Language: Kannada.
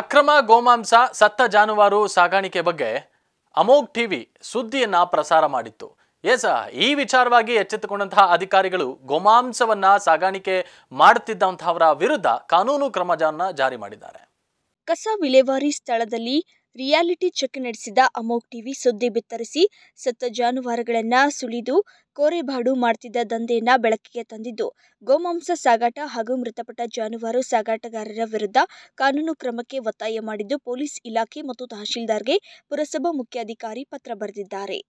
ಅಕ್ರಮ ಗೋಮಾಂಸ ಸತ್ತ ಜಾನುವಾರು ಸಾಗಾಣಿಕೆ ಬಗ್ಗೆ ಅಮೋಘ್ ಟಿವಿ ಸುದ್ದಿಯನ್ನ ಪ್ರಸಾರ ಮಾಡಿತ್ತು ಎಸ್ ಈ ವಿಚಾರವಾಗಿ ಎಚ್ಚೆತ್ತುಕೊಂಡಂತಹ ಅಧಿಕಾರಿಗಳು ಗೋಮಾಂಸವನ್ನ ಸಾಗಾಣಿಕೆ ಮಾಡುತ್ತಿದ್ದಂತಹವರ ವಿರುದ್ಧ ಕಾನೂನು ಕ್ರಮ ಜಾರಿ ಮಾಡಿದ್ದಾರೆ ಕಸ ವಿಲೇವಾರಿ ಸ್ಥಳದಲ್ಲಿ ರಿಯಾಲಿಟಿ ಚೆಕ್ ನಡೆಸಿದ ಅಮೋಕ್ ಟಿವಿ ಸುದ್ದಿ ಬಿತ್ತರಿಸಿ ಸತ್ತ ಜಾನುವಾರುಗಳನ್ನು ಸುಳಿದು ಕೋರೆಬಾಡು ಮಾಡ್ತಿದ್ದ ದಂಧೆಯನ್ನ ಬೆಳಕಿಗೆ ತಂದಿದ್ದು ಗೋಮಾಂಸ ಸಾಗಾಟ ಹಾಗೂ ಮೃತಪಟ್ಟ ಜಾನುವಾರು ಸಾಗಾಟಗಾರರ ವಿರುದ್ಧ ಕಾನೂನು ಕ್ರಮಕ್ಕೆ ಒತ್ತಾಯ ಮಾಡಿದ್ದು ಪೊಲೀಸ್ ಇಲಾಖೆ ಮತ್ತು ತಹಶೀಲ್ದಾರ್ಗೆ ಪುರಸಭಾ ಮುಖ್ಯಾಧಿಕಾರಿ ಪತ್ರ ಬರೆದಿದ್ದಾರೆ